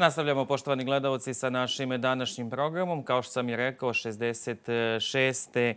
Nastavljamo, poštovani gledalci, sa našim današnjim programom. Kao što sam i rekao, 66.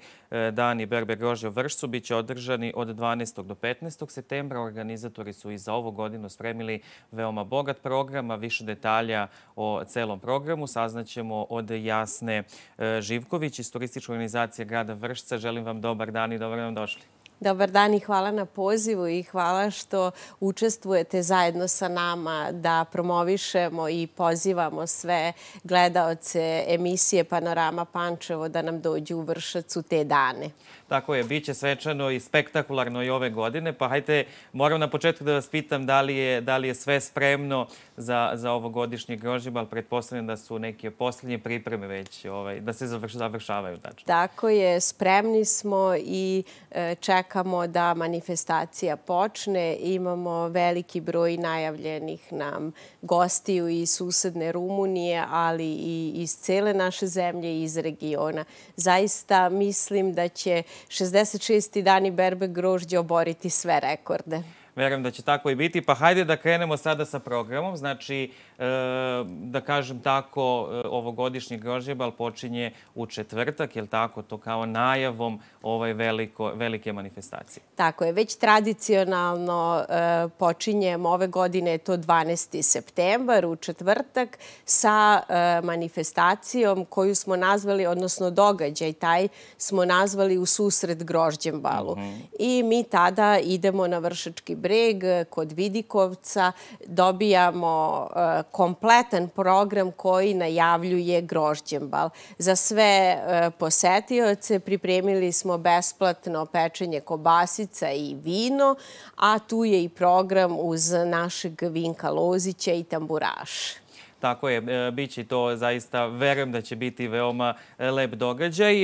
dani Berbe Grožje u Vršcu bit će održani od 12. do 15. septembra. Organizatori su i za ovu godinu spremili veoma bogat program, a više detalja o celom programu saznaćemo od Jasne e, Živković iz turističke organizacije grada Vršca. Želim vam dobar dan i dobro nam došli. Dobar dan i hvala na pozivu i hvala što učestvujete zajedno sa nama da promovišemo i pozivamo sve gledaoce emisije Panorama Pančevo da nam dođu u Vršac u te dane. Tako je, bit će svečano i spektakularno i ove godine, pa hajte, moram na početku da vas pitam da li je, da li je sve spremno za, za ovogodišnji grožđib, ali pretpostavljam da su neke posljednje pripreme već, ovaj, da se završavaju. Tačno. Tako je, spremni smo i e, čekamo čekamo da manifestacija počne. Imamo veliki broj najavljenih nam gostiju iz susedne Rumunije, ali i iz cele naše zemlje i iz regiona. Zaista mislim da će 66. dani Berbe grožđe oboriti sve rekorde. Verujem da će tako i biti. Pa hajde da krenemo sada sa programom. Znači, Eh, da kažem tako, eh, ovogodišnji Grožđebal počinje u četvrtak, je li tako, to kao najavom ovaj veliko, velike manifestacije? Tako je, već tradicionalno eh, počinjem ove godine je to 12. septembar u četvrtak sa manifestacijom koju smo nazvali, odnosno događaj taj smo nazvali u susret Grožđembalu. Mm -hmm. I mi tada idemo na Vršački breg kod Vidikovca, dobijamo kompletan program koji najavljuje Grožđembal. Za sve e, posetioce pripremili smo besplatno pečenje kobasica i vino, a tu je i program uz našeg Vinka Lozića i tamburaš. Tako je, e, bit će to zaista, verujem da će biti veoma e, lep događaj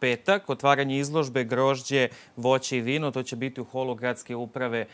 petak. Otvaranje izložbe grožđe, voće i vino, to će biti u holu gradske uprave e,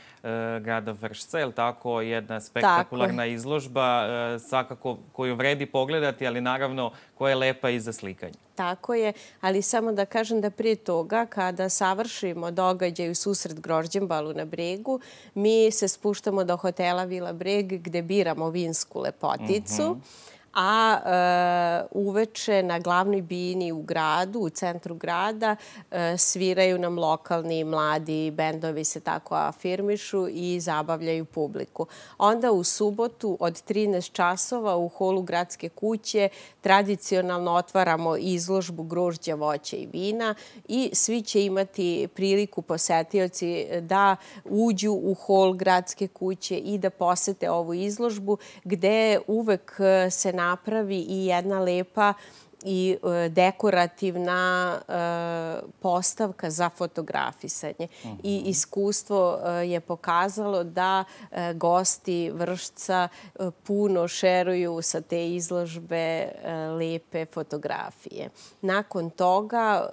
grada Vršca, je li tako? Jedna spektakularna tako. izložba, e, svakako koju vredi pogledati, ali naravno koja je lepa i za slikanje. Tako je, ali samo da kažem da prije toga, kada savršimo događaj u susret grožđem balu na bregu, mi se spuštamo do hotela Vila Breg gde biramo vinsku lepoticu. Mm -hmm a e, uveče na glavnoj bini u gradu, u centru grada, e, sviraju nam lokalni mladi bendovi se tako afirmišu i zabavljaju publiku. Onda u subotu od 13 časova u holu gradske kuće tradicionalno otvaramo izložbu grožđa, voća i vina i svi će imati priliku posetioci da uđu u hol gradske kuće i da posete ovu izložbu gde uvek se nađe napravi i jedna lepa i e, dekorativna e, postavka za fotografisanje. I mhm. iskustvo e, je pokazalo da gosti Vršca puno šeruju sa te izložbe lepe fotografije. Nakon toga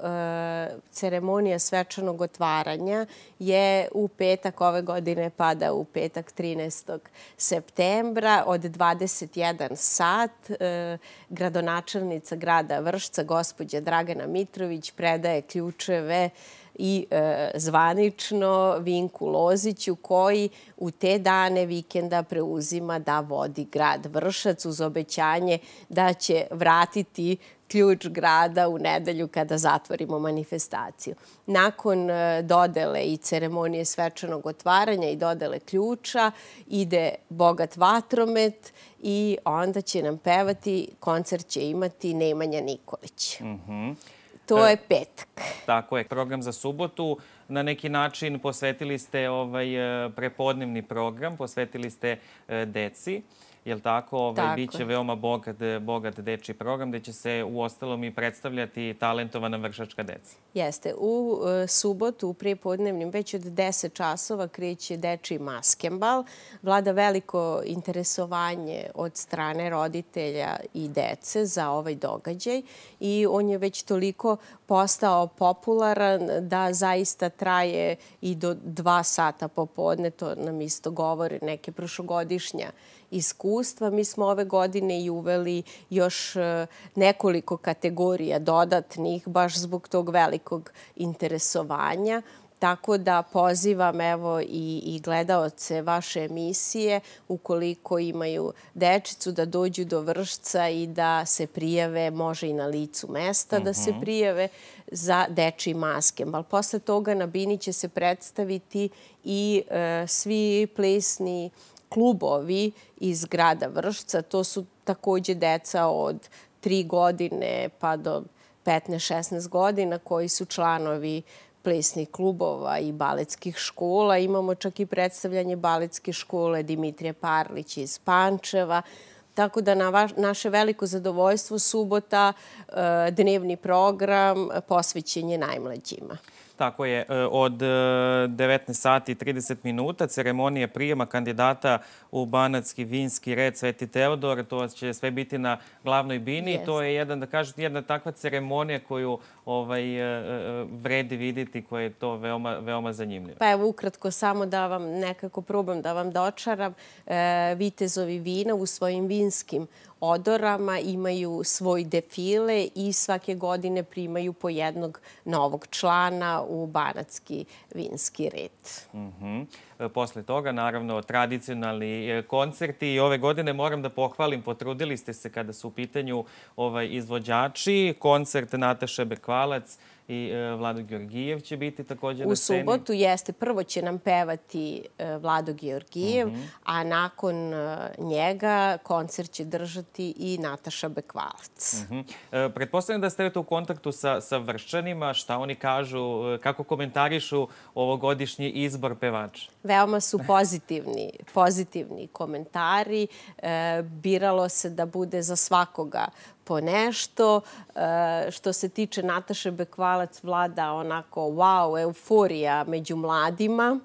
ceremonija svečanog otvaranja je u petak ove godine pada u petak 13. septembra od 21 sat gradonačelnica grada grada Vršca, gospodja Dragana Mitrović, predaje ključeve i e, zvanično Vinku Loziću koji u te dane vikenda preuzima da vodi grad Vršac uz obećanje da će vratiti ključ grada u nedelju kada zatvorimo manifestaciju. Nakon e, dodele i ceremonije svečanog otvaranja i dodele ključa ide bogat vatromet i onda će nam pevati, koncert će imati Nemanja Nikolić. Mhm. Mm To e, je petak. Tako je. Program za subotu. Na neki način posvetili ste ovaj e, prepodnevni program, posvetili ste e, deci jel tako, ovaj, tako. biće veoma bogat, bogat deči program gde će se u ostalom i predstavljati talentovana vršačka deca. Jeste. U e, subotu, u prepodnevnim, već od 10 časova kreće deči maskembal. Vlada veliko interesovanje od strane roditelja i dece za ovaj događaj i on je već toliko postao popularan da zaista traje i do dva sata popodne. To nam isto govori neke prošlogodišnja iskustva, mi smo ove godine i uveli još e, nekoliko kategorija dodatnih, baš zbog tog velikog interesovanja. Tako da pozivam evo i, i gledaoce vaše emisije ukoliko imaju dečicu da dođu do vršca i da se prijave, može i na licu mesta da se mhm. prijave za deči maske. Ali posle toga na Bini će se predstaviti i e, svi plesni klubovi iz grada Vršca. To su takođe deca od tri godine pa do 15-16 godina koji su članovi plesnih klubova i baletskih škola. Imamo čak i predstavljanje baletske škole Dimitrija Parlić iz Pančeva. Tako da na naše veliko zadovoljstvo subota, e, dnevni program posvećen je najmlađima. Tako je, e, od 19 e, sati i 30 minuta ceremonije prijema kandidata u Banatski vinski red Sveti Teodor. To će sve biti na glavnoj bini. Yes. To je jedan, da kažete, jedna takva ceremonija koju ovaj, e, vredi vidjeti, koja je to veoma, veoma zanimljiva. Pa evo, ukratko samo da vam nekako probam da vam dočaram. E, vitezovi vina u svojim vinskim odorama imaju svoj defile i svake godine primaju po jednog novog člana u Banatski vinski red. Mhm. E, posle toga, naravno, tradicionalni e, koncerti i ove godine moram da pohvalim, potrudili ste se kada su u pitanju ovaj, izvođači, koncert Nataše Bekvalac, i e, Vlado Georgijev će biti takođe na sceni. U subotu jeste, prvo će nam pevati e, Vlado Georgijev, mhm. a nakon e, njega koncert će držati i Nataša Bekvalac. Mhm. Pretpostavljam da ste u kontaktu sa, sa vršćanima, šta oni kažu, kako komentarišu ovogodišnji izbor pevača? Veoma su pozitivni, pozitivni komentari. Biralo se da bude za svakoga po nešto. E, što se tiče Nataše Bekvalac, vlada onako wow, euforija među mladima,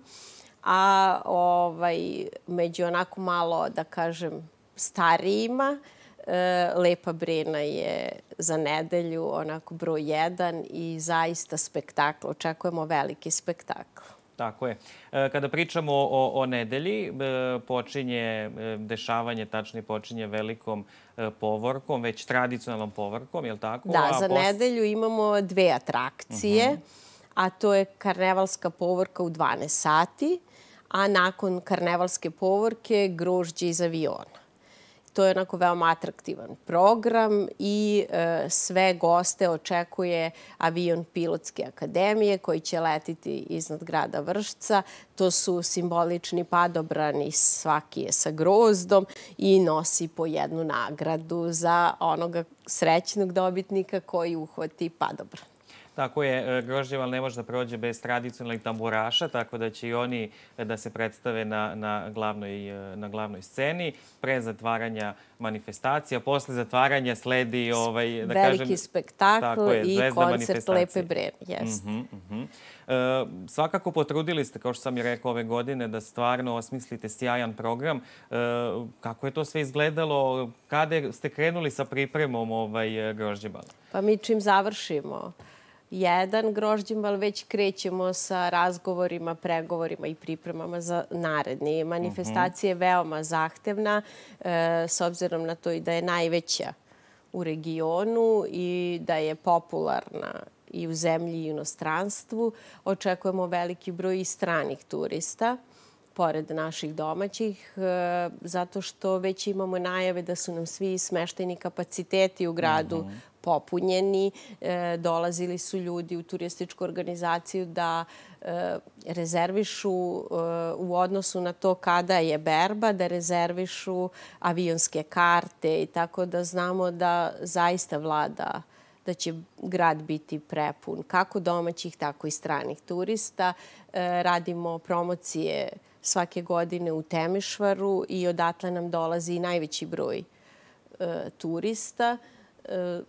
a ovaj, među onako malo, da kažem, starijima, e, Lepa Brena je za nedelju onako broj jedan i zaista spektakl. Očekujemo veliki spektakl. Tako je. E, kada pričamo o, o nedelji, e, počinje e, dešavanje, tačnije počinje velikom povorkom, već tradicionalnom povorkom, je li tako? Da, za post... nedelju imamo dve atrakcije, uh mhm. -huh. a to je karnevalska povorka u 12 sati, a nakon karnevalske povorke grožđe iz aviona to je onako veoma atraktivan program i e, sve goste očekuje avion Pilotske akademije koji će letiti iznad grada Vršca. To su simbolični padobrani, svaki je sa grozdom i nosi po jednu nagradu za onoga srećnog dobitnika koji uhvati padobran. Tako je, e, Grožđeval ne može da prođe bez tradicionalnih tamburaša, tako da će i oni e, da se predstave na, na, glavnoj, e, na glavnoj sceni pre zatvaranja manifestacija. Posle zatvaranja sledi ovaj, da veliki kažem, spektakl je, i koncert Lepe Breme. Yes. Uh -huh, uh -huh. E, svakako potrudili ste, kao što sam i rekao ove godine, da stvarno osmislite sjajan program. E, kako je to sve izgledalo? Kada ste krenuli sa pripremom ovaj, Grožđebala? Pa mi čim završimo jedan grožđem, ali već krećemo sa razgovorima, pregovorima i pripremama za naredni. Manifestacija je mhm. veoma zahtevna, e, s obzirom na to i da je najveća u regionu i da je popularna i u zemlji i u inostranstvu. Očekujemo veliki broj i stranih turista pored naših domaćih, e, zato što već imamo najave da su nam svi smešteni kapaciteti u gradu mhm popunjeni, e, dolazili su ljudi u turističku organizaciju da e, rezervišu e, u odnosu na to kada je berba, da rezervišu avionske karte i tako da znamo da zaista vlada da će grad biti prepun kako domaćih, tako i stranih turista. E, radimo promocije svake godine u Temišvaru i odatle nam dolazi najveći broj e, turista. E,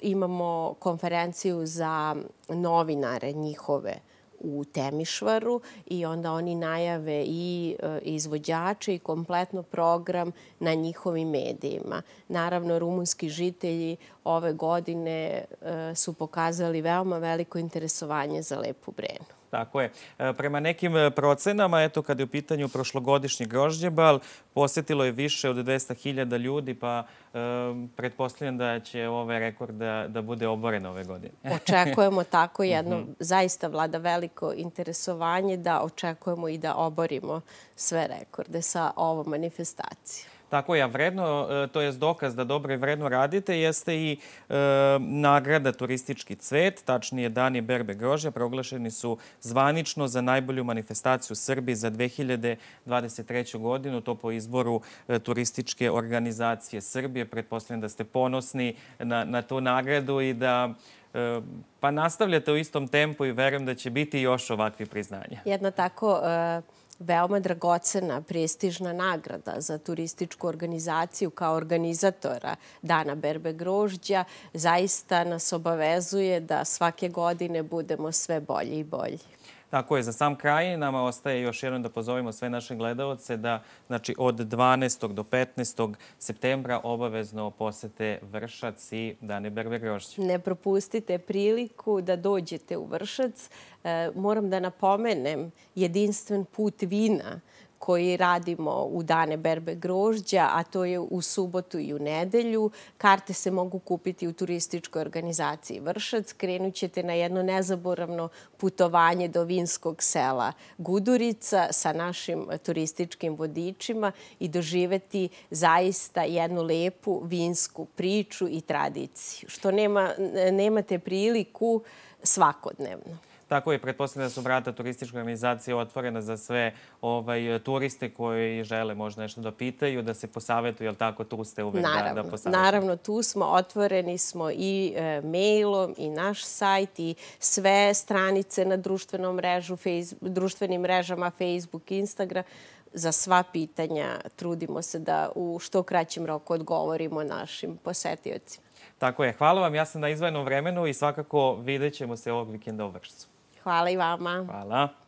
imamo konferenciju za novinare njihove u Temišvaru i onda oni najave i e, izvođače i kompletno program na njihovim medijima. Naravno, rumunski žitelji ove godine e, su pokazali veoma veliko interesovanje za lepu brenu. Tako je. E, prema nekim e, procenama, eto kad je u pitanju prošlogodišnji grožđebal, posetilo je više od 200.000 ljudi, pa e, pretpostavljam da će ovaj rekord da, da bude oboren ove godine. Očekujemo tako jedno, mm -hmm. zaista vlada veliko interesovanje da očekujemo i da oborimo sve rekorde sa ovom manifestacijom. Tako je, vredno, e, to je dokaz da dobro i vredno radite, jeste i e, nagrada Turistički cvet, tačnije Dani Berbe Grožja, proglašeni su zvanično za najbolju manifestaciju Srbije za 2023. godinu, to po izboru e, Turističke organizacije Srbije. Pretpostavljam da ste ponosni na, na tu nagradu i da e, pa nastavljate u istom tempu i verujem da će biti još ovakvi priznanja. Jedno tako veoma dragocena, prestižna nagrada za turističku organizaciju kao organizatora Dana berbe grožđa zaista nas obavezuje da svake godine budemo sve bolji i bolji. Tako je, za sam kraj nama ostaje još jednom da pozovimo sve naše gledalce da znači, od 12. do 15. septembra obavezno posete Vršac i Dane Berbegrošć. Ne propustite priliku da dođete u Vršac. E, moram da napomenem jedinstven put vina koji radimo u dane berbe grožđa, a to je u subotu i u nedelju. Karte se mogu kupiti u turističkoj organizaciji Vršac. Krenut ćete na jedno nezaboravno putovanje do vinskog sela Gudurica sa našim turističkim vodičima i doživeti zaista jednu lepu vinsku priču i tradiciju, što nema, nemate priliku svakodnevno. Tako i pretpostavljam da su vrata turističke organizacije otvorena za sve ovaj, turiste koji žele možda nešto da pitaju, da se posavetuju, jel tako, tu ste uvek naravno, da, da posavetuju. Naravno, tu smo, otvoreni smo i e, mailom i naš sajt i sve stranice na društvenom mrežu, Facebook, društvenim mrežama Facebook, Instagram, za sva pitanja trudimo se da u što kraćem roku odgovorimo našim posetiocima. Tako je. Hvala vam. Ja sam na izvajnom vremenu i svakako vidjet ćemo se ovog vikenda u Vršcu. Hvala i vama. Hvala.